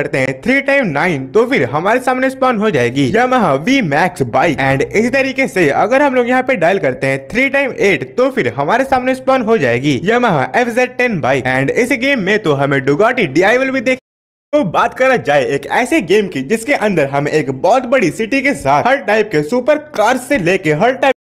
करते हैं three time nine तो फिर हमारे सामने स्पॉन हो जाएगी Yamaha V Max bike and इसी तरीके से अगर हम लोग यहाँ पे डायल करते हैं थ्री टाइम एट तो फिर हमारे सामने स्पॉन हो जाएगी Yamaha F Z ten bike and इस गेम में तो हमें डुगाटी डी भी देख तो बात करा जाए एक ऐसे गेम की जिसके अंदर हमें एक बहुत बड़ी सिटी के साथ हर टाइप के सुपर कार से लेके हर टाइप